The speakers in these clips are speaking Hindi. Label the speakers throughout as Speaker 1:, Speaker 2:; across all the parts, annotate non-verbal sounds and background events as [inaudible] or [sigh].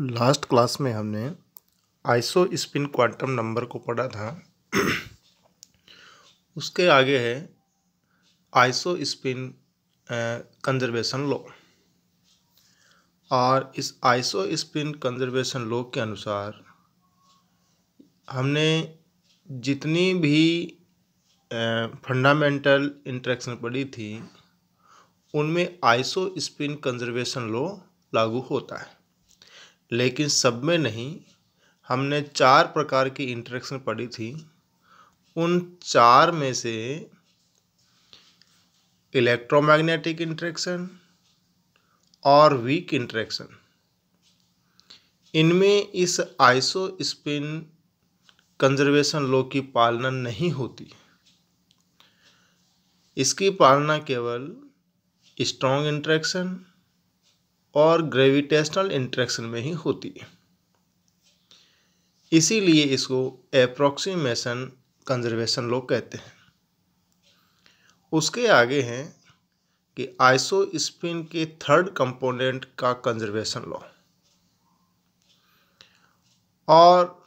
Speaker 1: लास्ट क्लास में हमने आइसो स्पिन क्वांटम नंबर को पढ़ा था उसके आगे है आइसो स्पिन कंजर्वेशन लॉ और इस आइसो स्पिन कंजर्वेशन लॉ के अनुसार हमने जितनी भी फंडामेंटल इंट्रैक्शन पड़ी थी उनमें आइसो स्पिन कंजर्वेशन लॉ लागू होता है लेकिन सब में नहीं हमने चार प्रकार की इंटरेक्शन पढ़ी थी उन चार में से इलेक्ट्रोमैग्नेटिक इंटरेक्शन और वीक इंटरेक्शन इनमें इस आइसो स्पिन कंजर्वेशन लॉ की पालना नहीं होती इसकी पालना केवल स्ट्रॉन्ग इंटरेक्शन और ग्रेविटेशनल इंट्रैक्शन में ही होती है इसीलिए इसको अप्रोक्सीमेशन कंजर्वेशन लोग कहते हैं उसके आगे हैं कि आइसो स्पिन के थर्ड कंपोनेंट का कंजर्वेशन लॉ और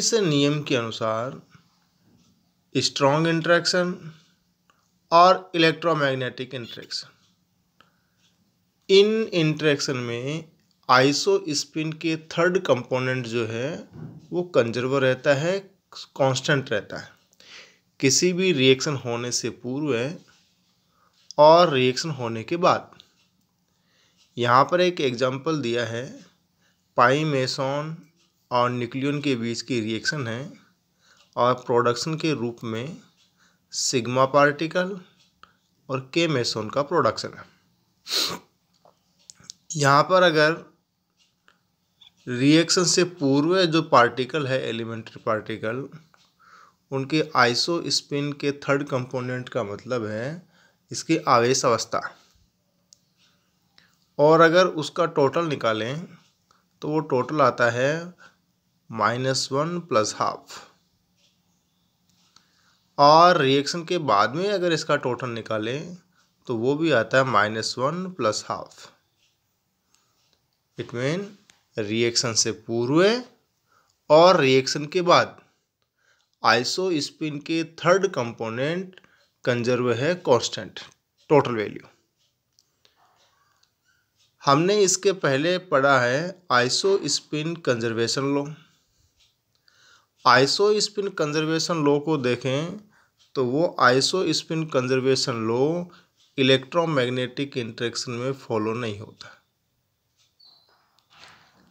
Speaker 1: इस नियम के अनुसार स्ट्रॉन्ग इंट्रैक्शन और इलेक्ट्रोमैग्नेटिक इंट्रैक्शन इन इंटरेक्शन में आइसो स्पिन के थर्ड कंपोनेंट जो है वो कंजर्व रहता है कांस्टेंट रहता है किसी भी रिएक्शन होने से पूर्व है और रिएक्शन होने के बाद यहाँ पर एक एग्जाम्पल दिया है पाई मेसोन और न्यूक्लियन के बीच की रिएक्शन है और प्रोडक्शन के रूप में सिग्मा पार्टिकल और के मेसोन का प्रोडक्शन है यहाँ पर अगर रिएक्शन से पूर्व जो पार्टिकल है एलिमेंट्री पार्टिकल उनके आइसो स्पिन के थर्ड कंपोनेंट का मतलब है इसकी आवेश अवस्था और अगर उसका टोटल निकालें तो वो टोटल आता है माइनस वन प्लस हाफ और रिएक्शन के बाद में अगर इसका टोटल निकालें तो वो भी आता है minus one plus half between reaction से पूर्व और रिएक्शन के बाद आइसो स्पिन के थर्ड कंपोनेंट कंजर्व है कांस्टेंट टोटल वैल्यू हमने इसके पहले पढ़ा है isospin conservation law isospin conservation law को देखें तो वो isospin conservation law electromagnetic interaction में फॉलो नहीं होता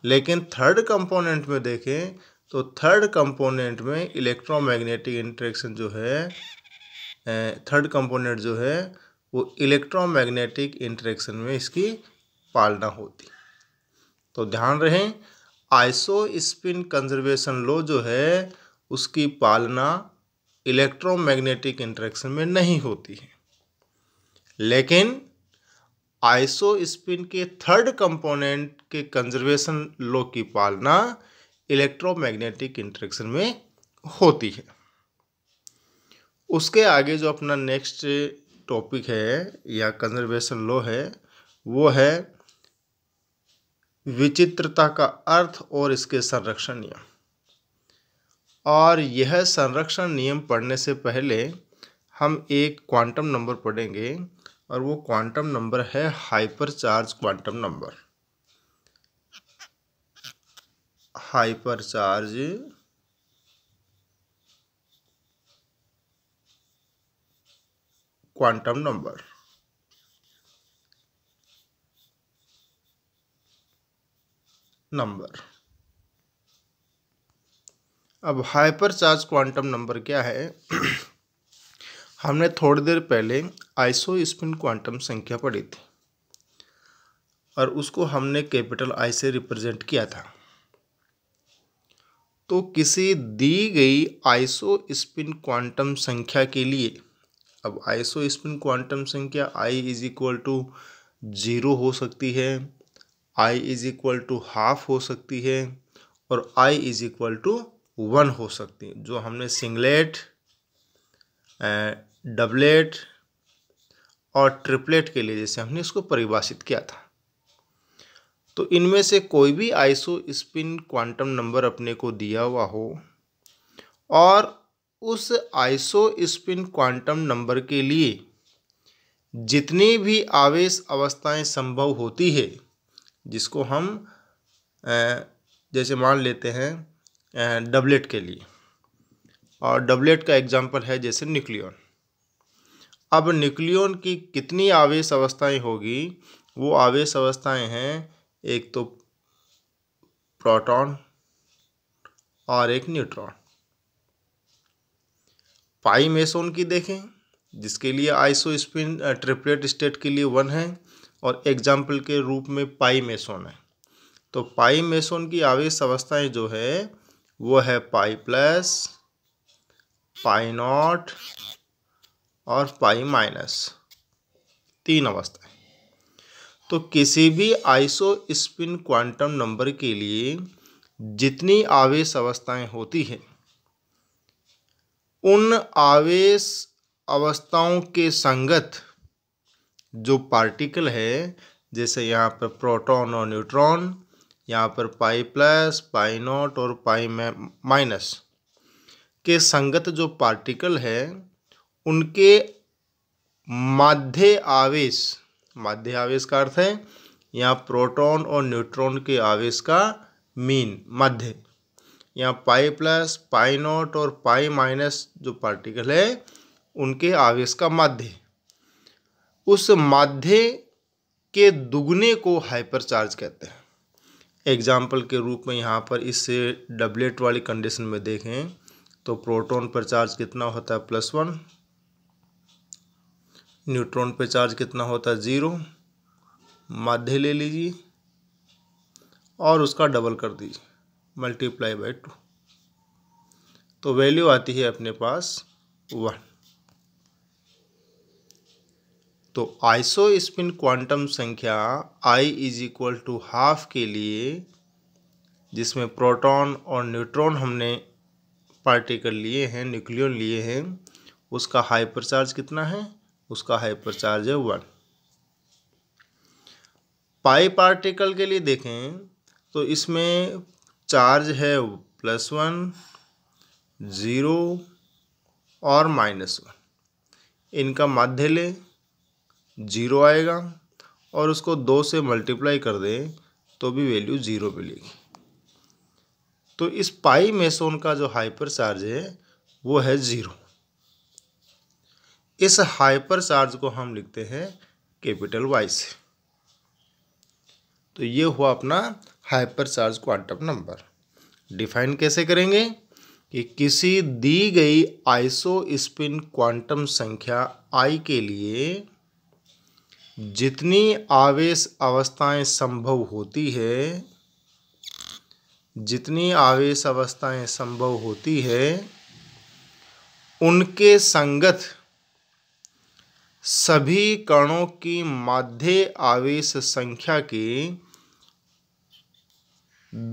Speaker 1: लेकिन थर्ड कंपोनेंट में देखें तो थर्ड कंपोनेंट में इलेक्ट्रोमैग्नेटिक इंटरेक्शन जो है थर्ड कंपोनेंट जो है वो इलेक्ट्रोमैग्नेटिक इंटरेक्शन में इसकी पालना होती तो ध्यान रहें आइसो स्पिन कंजर्वेशन लॉ जो है उसकी पालना इलेक्ट्रोमैग्नेटिक इंटरेक्शन में नहीं होती है लेकिन आइसो स्पिन के थर्ड कंपोनेंट के कंजर्वेशन लॉ की पालना इलेक्ट्रोमैग्नेटिक इंट्रैक्शन में होती है उसके आगे जो अपना नेक्स्ट टॉपिक है या कंजर्वेशन लॉ है वो है विचित्रता का अर्थ और इसके संरक्षण नियम और यह संरक्षण नियम पढ़ने से पहले हम एक क्वांटम नंबर पढ़ेंगे और वो क्वांटम नंबर है hypercharge quantum number hypercharge quantum number number अब हाइपर चार्ज क्वांटम नंबर क्या है [clears throat] हमने थोड़ी देर पहले आइसो स्पिन क्वांटम संख्या पड़ी थी और उसको हमने कैपिटल आई से रिप्रेजेंट किया था तो किसी दी गई आइसो स्पिन क्वांटम संख्या के लिए अब आइसो स्पिन क्वांटम संख्या I is equal to zero हो सकती है I is equal to half हो सकती है और I is equal to one हो सकती है जो हमने सिंगलेट डबलेट और ट्रिपलेट के लिए जैसे हमने इसको परिभाषित किया था तो इनमें से कोई भी आइसो स्पिन क्वांटम नंबर अपने को दिया हुआ हो और उस आइसो स्पिन क्वांटम नंबर के लिए जितनी भी आवेश अवस्थाएं संभव होती है जिसको हम जैसे मान लेते हैं डबलेट के लिए और डबलेट का एग्जाम्पल है जैसे न्यूक्लियन अब न्यूक्लियन की कितनी आवेश अवस्थाएं होगी वो आवेश अवस्थाएं हैं एक तो प्रोटॉन और एक न्यूट्रॉन पाई मेसोन की देखें जिसके लिए आइसो स्पिन ट्रिपलेट स्टेट के लिए वन है और एग्जाम्पल के रूप में पाई मेसोन है तो पाई मेसोन की आवेश अवस्थाएं जो है वो है पाई प्लस पाई नॉट और पाई माइनस तीन अवस्थाएं तो किसी भी आइसो स्पिन क्वांटम नंबर के लिए जितनी आवेश अवस्थाएं होती हैं उन आवेश अवस्थाओं के संगत जो पार्टिकल है जैसे यहाँ पर प्रोटॉन और न्यूट्रॉन यहाँ पर पाई प्लस पाई नॉट और पाई माइनस के संगत जो पार्टिकल है उनके माध्य आवेश माध्य आवेश का अर्थ है यहाँ प्रोटॉन और न्यूट्रॉन के आवेश का मीन मध्य यहाँ पाई प्लस पाई नॉट और पाई माइनस जो पार्टिकल है उनके आवेश का माध्य उस माध्य के दुगने को हाइपर चार्ज कहते हैं एग्जाम्पल के रूप में यहाँ पर इससे डबलेट वाली कंडीशन में देखें तो प्रोटॉन पर चार्ज कितना होता है प्लस वन न्यूट्रॉन पे चार्ज कितना होता है ज़ीरो माध्य ले लीजिए और उसका डबल कर दीजिए मल्टीप्लाई बाई टू तो वैल्यू आती है अपने पास वन तो आइसो स्पिन क्वांटम संख्या I is equal to half के लिए जिसमें प्रोटॉन और न्यूट्रॉन हमने पार्टिकल लिए हैं न्यूक्लियन लिए हैं उसका हाइपरचार्ज चार्ज कितना है उसका हाइपर चार्ज है वन पाई पार्टिकल के लिए देखें तो इसमें चार्ज है प्लस वन ज़ीरो और माइनस वन इनका माध्य लें जीरो आएगा और उसको दो से मल्टीप्लाई कर दें तो भी वैल्यू ज़ीरो मिलेगी तो इस पाई मेसोन का जो हाइपर चार्ज है वो है ज़ीरो इस हाइपर चार्ज को हम लिखते हैं कैपिटल वाई से तो ये हुआ अपना hypercharge quantum number define कैसे करेंगे कि किसी दी गई आइसो स्पिन क्वांटम संख्या आई के लिए जितनी आवेश अवस्थाएं संभव होती है जितनी आवेश अवस्थाएं संभव होती है उनके संगत सभी कणों की माध्य आवेश संख्या के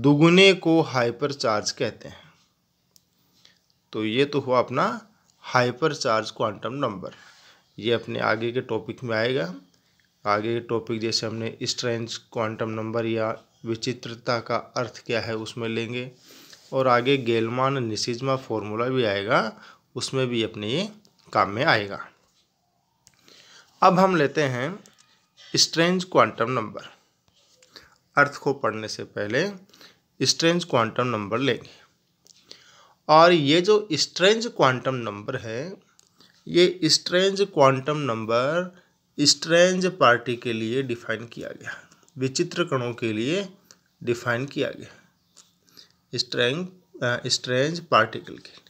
Speaker 1: दुगुने को हाइपर चार्ज कहते हैं तो ये तो हुआ अपना हाइपर चार्ज क्वांटम नंबर ये अपने आगे के टॉपिक में आएगा आगे के टॉपिक जैसे हमने स्ट्रेंज क्वांटम नंबर या विचित्रता का अर्थ क्या है उसमें लेंगे और आगे गेलमान निशिजमा फॉर्मूला भी आएगा उसमें भी अपने ये काम में आएगा अब हम लेते हैं स्ट्रेंज क्वांटम नंबर अर्थ को पढ़ने से पहले स्ट्रेंज क्वांटम नंबर लेंगे और ये जो स्ट्रेंज क्वांटम नंबर है ये strange quantum number strange party के लिए डिफाइन किया गया विचित्र कणों के लिए डिफाइन किया गया स्ट्रेंज स्ट्रेंज पार्टिकल के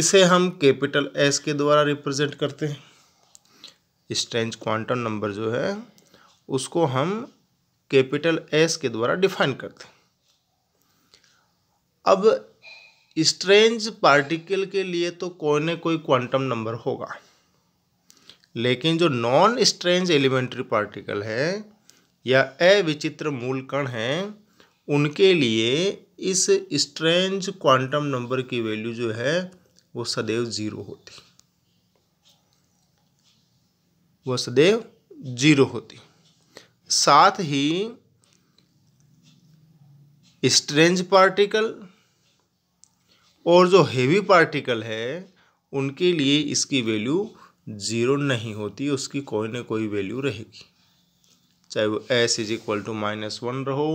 Speaker 1: इसे हम कैपिटल एस के द्वारा रिप्रेजेंट करते हैं स्ट्रेंज क्वांटम नंबर जो है उसको हम कैपिटल एस के द्वारा डिफाइन करते हैं अब स्ट्रेंज पार्टिकल के लिए तो कोई ना कोई क्वांटम नंबर होगा लेकिन जो नॉन स्ट्रेंज एलिमेंट्री पार्टिकल है या अविचित्र मूल कण हैं उनके लिए इस स्ट्रेंज क्वांटम नंबर की वैल्यू जो है वो सदैव जीरो होती वह सदैव जीरो होती साथ ही स्ट्रेंज पार्टिकल और जो हेवी पार्टिकल है उनके लिए इसकी वैल्यू ज़ीरो नहीं होती उसकी कोई ना कोई वैल्यू रहेगी चाहे वो S is equal to minus one रहो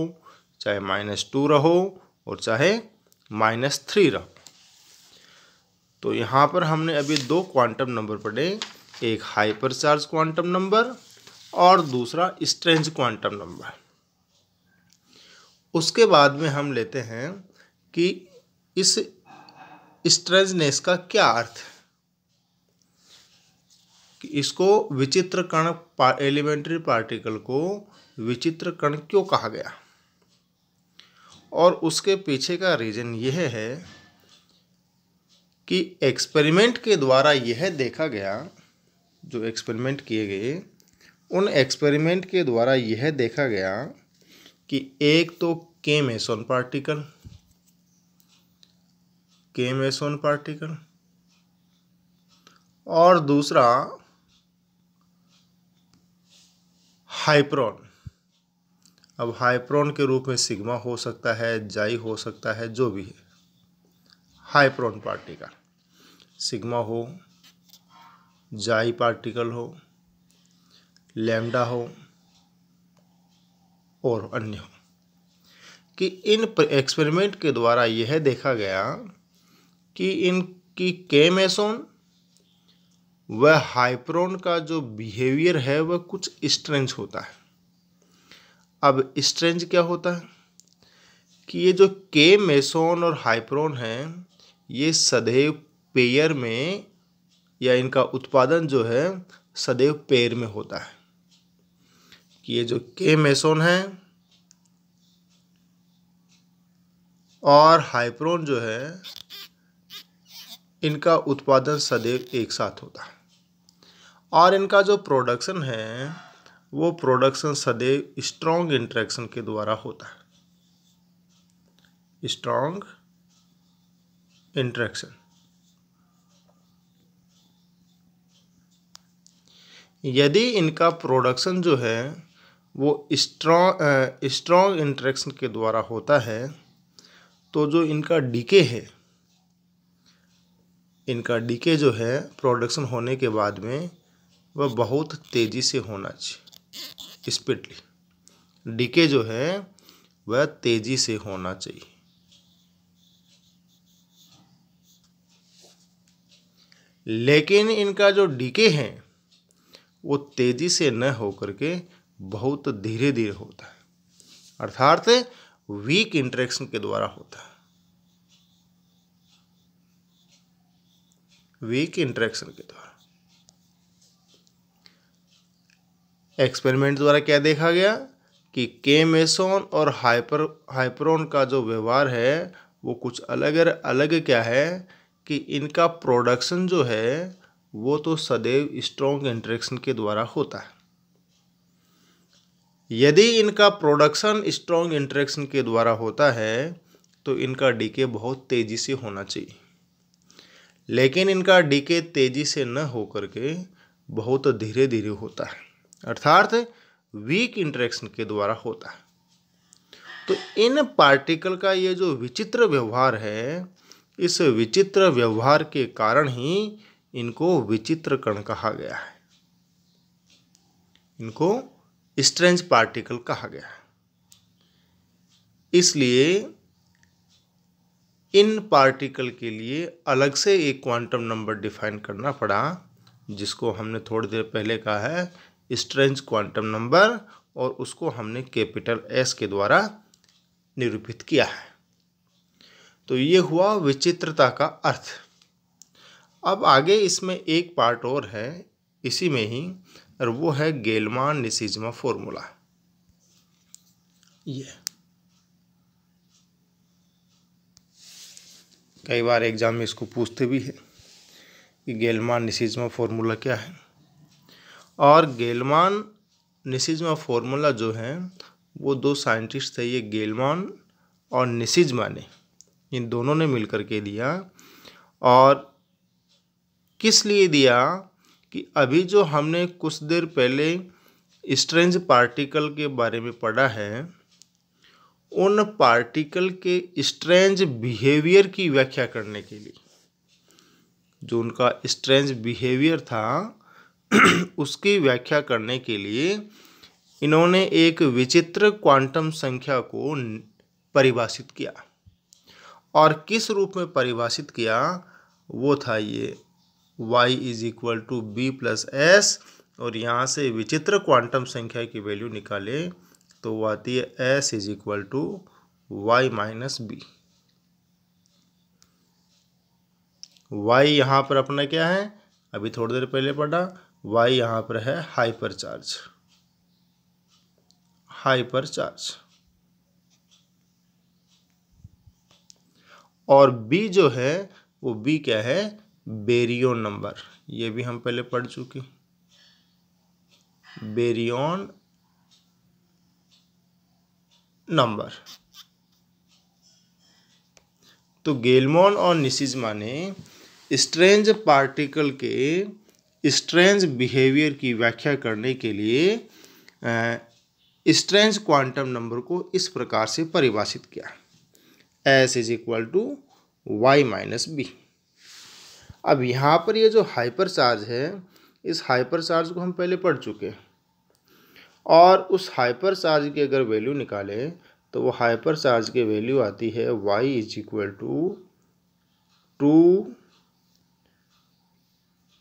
Speaker 1: चाहे माइनस टू रहो और चाहे माइनस थ्री रहो तो यहाँ पर हमने अभी दो क्वांटम नंबर पढ़े एक हाइपर चार्ज क्वांटम नंबर और दूसरा स्ट्रेंज क्वांटम नंबर उसके बाद में हम लेते हैं कि इस स्ट्रेंजनेस का क्या अर्थ है कि इसको विचित्र कण पा, एलिमेंट्री पार्टिकल को विचित्र कण क्यों कहा गया और उसके पीछे का रीज़न यह है कि एक्सपेरिमेंट के द्वारा यह देखा गया जो एक्सपेरिमेंट किए गए उन एक्सपेरिमेंट के द्वारा यह देखा गया कि एक तो के मेसोन पार्टिकल के मेसोन पार्टिकल और दूसरा हाइप्रोन अब हाइप्रोन के रूप में सिग्मा हो सकता है जाई हो सकता है जो भी है हाइप्रोन पार्टिकल सिग्मा हो जाई पार्टिकल हो लैम्डा हो और अन्य हो कि इन एक्सपेरिमेंट के द्वारा यह देखा गया कि इनकी केमेसोन व हाइप्रोन का जो बिहेवियर है वह कुछ स्ट्रेंज होता है अब स्ट्रेंज क्या होता है कि ये जो के मेसोन और हाइप्रोन हैं ये सदैव पेयर में या इनका उत्पादन जो है सदैव पेयर में होता है कि ये जो के मेसोन है और हाइप्रोन जो है इनका उत्पादन सदैव एक साथ होता है और इनका जो प्रोडक्शन है वो प्रोडक्शन सदैव स्ट्रॉन्ग इंट्रैक्शन के द्वारा होता है स्ट्रॉन्ग इंट्रैक्शन यदि इनका प्रोडक्शन जो है वो स्ट्रॉ स्ट्रॉन्ग इंट्रैक्शन के द्वारा होता है तो जो इनका डीके है इनका डीके जो है प्रोडक्शन होने के बाद में वह बहुत तेज़ी से होना चाहिए स्पीडली डीके जो है वह तेज़ी से होना चाहिए लेकिन इनका जो डीके हैं वो तेज़ी से न होकर के बहुत धीरे धीरे होता है अर्थात वीक इंट्रैक्शन के द्वारा होता है वीक इंट्रैक्शन के द्वारा एक्सपेरिमेंट द्वारा क्या देखा गया कि केमेसोन और हाइपर हाइप्रोन का जो व्यवहार है वो कुछ अलग अलग क्या है कि इनका प्रोडक्शन जो है वो तो सदैव स्ट्रॉन्ग इंट्रैक्शन के द्वारा होता है यदि इनका प्रोडक्शन स्ट्रॉन्ग इंट्रैक्शन के द्वारा होता है तो इनका डीके बहुत तेज़ी से होना चाहिए लेकिन इनका डीके तेज़ी से न होकर के बहुत धीरे धीरे होता है अर्थात वीक इंट्रैक्शन के द्वारा होता है तो इन पार्टिकल का ये जो विचित्र व्यवहार है इस विचित्र व्यवहार के कारण ही इनको विचित्र कण कहा गया है इनको स्ट्रेंज पार्टिकल कहा गया है इसलिए इन पार्टिकल के लिए अलग से एक क्वांटम नंबर डिफाइन करना पड़ा जिसको हमने थोड़ी देर पहले कहा है स्ट्रेंज क्वांटम नंबर और उसको हमने कैपिटल एस के द्वारा निरूपित किया है तो ये हुआ विचित्रता का अर्थ अब आगे इसमें एक पार्ट और है इसी में ही और वो है गेलमान निसिजमा फॉर्मूला ये कई बार एग्ज़ाम में इसको पूछते भी है कि गेलमान निसिजमा फॉर्मूला क्या है और गेलमान निसिजमा फॉर्मूला जो है वो दो साइंटिस्ट थे ये गेलमान और निसिजमा ने इन दोनों ने मिलकर के दिया और किस लिए दिया कि अभी जो हमने कुछ देर पहले स्ट्रेंज पार्टिकल के बारे में पढ़ा है उन पार्टिकल के स्ट्रेंज बिहेवियर की व्याख्या करने के लिए जो उनका स्ट्रेंज बिहेवियर था [clears throat] उसकी व्याख्या करने के लिए इन्होंने एक विचित्र क्वांटम संख्या को परिभाषित किया और किस रूप में परिभाषित किया वो था ये y is equal to B plus S और यहाँ से विचित्र क्वांटम संख्या की वैल्यू निकालें तो वो आती है S is equal to Y minus B Y यहाँ पर अपना क्या है अभी थोड़ी देर पहले पढ़ा वाई यहाँ पर है हाइपर चार्ज हाइपर चार्ज और बी जो है वो बी क्या है बेरियोन नंबर ये भी हम पहले पढ़ चुके बेरियोन नंबर तो गेलमोन और निशिजमा ने स्ट्रेंज पार्टिकल के स्ट्रेंज बिहेवियर की व्याख्या करने के लिए स्ट्रेंज क्वांटम नंबर को इस प्रकार से परिभाषित किया S is equal to Y minus B अब यहाँ पर ये जो हाइपर चार्ज है इस हाइपर चार्ज को हम पहले पढ़ चुके हैं और उस हाइपर चार्ज की अगर वैल्यू निकालें तो वो हाइपर चार्ज की वैल्यू आती है Y is equal to two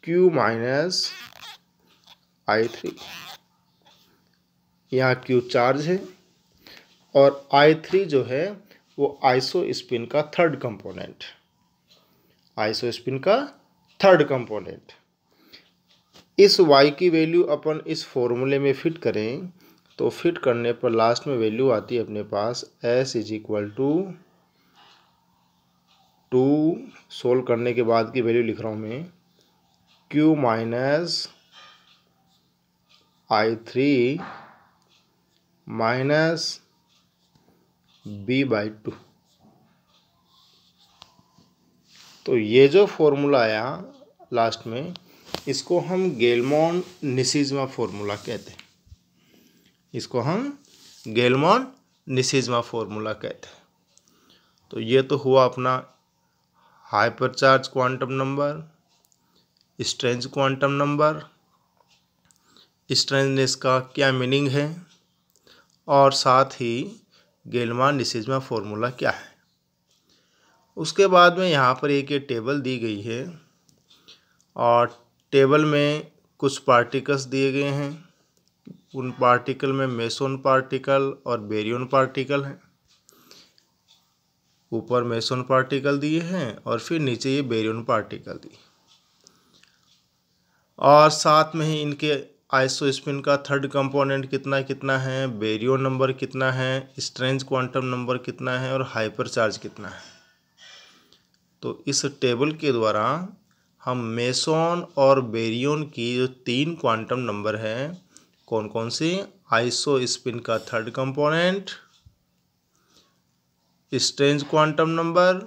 Speaker 1: Q minus I three यहाँ क्यू चार्ज है और आई थ्री जो है वो आइसो स्पिन का थर्ड कंपोनेंट है आइसोस्पिन का थर्ड कंपोनेंट इस वाई की वैल्यू अपन इस फॉर्मूले में फिट करें तो फिट करने पर लास्ट में वैल्यू आती है अपने पास S is equal to to solve करने के बाद की वैल्यू लिख रहा हूँ मैं Q minus I three minus B by two तो ये जो फॉर्मूला आया लास्ट में इसको हम गेलमोन निसीजमा फॉर्मूला कहते हैं इसको हम गेलमोन निसीजमा फॉर्मूला कहते हैं तो ये तो हुआ अपना hypercharge quantum number strange quantum number strangeness का क्या मीनिंग है और साथ ही गेलमान डिसीजमा फॉर्मूला क्या है उसके बाद में यहाँ पर एक ये टेबल दी गई है और टेबल में कुछ पार्टिकल्स दिए गए हैं उन पार्टिकल में मेसोन पार्टिकल और बेरियन पार्टिकल हैं ऊपर मेसोन पार्टिकल दिए हैं और फिर नीचे ये बेरियन पार्टिकल दिए और साथ में ही इनके आइसो स्पिन का थर्ड कंपोनेंट कितना कितना है बेरियो नंबर कितना है स्ट्रेंज क्वांटम नंबर कितना है और हाइपर चार्ज कितना है तो इस टेबल के द्वारा हम मेसोन और बेरियन की जो तीन क्वांटम नंबर हैं कौन कौन से आइसो स्पिन का third component strange quantum number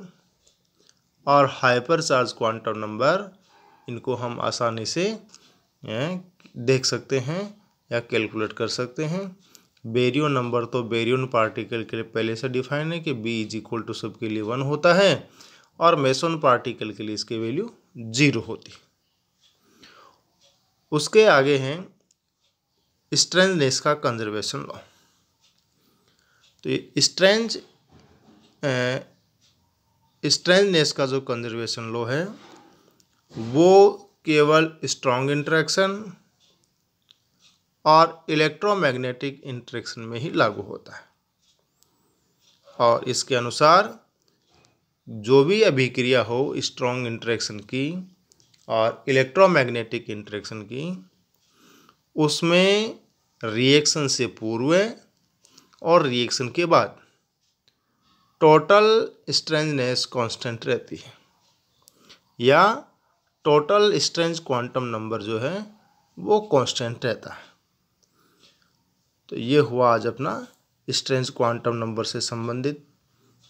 Speaker 1: और हाइपर चार्ज क्वांटम नंबर इनको हम आसानी से देख सकते हैं या कैलकुलेट कर सकते हैं बेरियो नंबर तो बेरियन पार्टिकल के लिए पहले से डिफाइन है कि बी इज इक्वल टू सब के लिए वन होता है और मेसोन पार्टिकल के लिए इसकी वैल्यू जीरो होती उसके आगे हैं स्ट्रेंजनेस का कंजर्वेशन लॉ तो स्ट्रेंज स्ट्रेंजनेस का जो कंजर्वेशन लॉ है वो केवल स्ट्रॉन्ग इंट्रैक्शन और इलेक्ट्रोमैग्नेटिक इंट्रैक्शन में ही लागू होता है और इसके अनुसार जो भी अभिक्रिया हो स्ट्रॉन्ग इंट्रैक्शन की और इलेक्ट्रोमैग्नेटिक इंट्रैक्शन की उसमें रिएक्शन से पूर्व और रिएक्शन के बाद टोटल स्ट्रेंजनेस कांस्टेंट रहती है या टोटल स्ट्रेंज क्वांटम नंबर जो है वो कांस्टेंट रहता है तो ये हुआ आज अपना स्ट्रेंज क्वांटम नंबर से संबंधित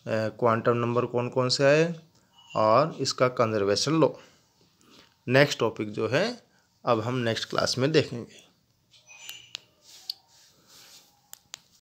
Speaker 1: क्वांटम नंबर कौन कौन से आए और इसका कंजर्वेशन लो नेक्स्ट टॉपिक जो है अब हम नेक्स्ट क्लास में देखेंगे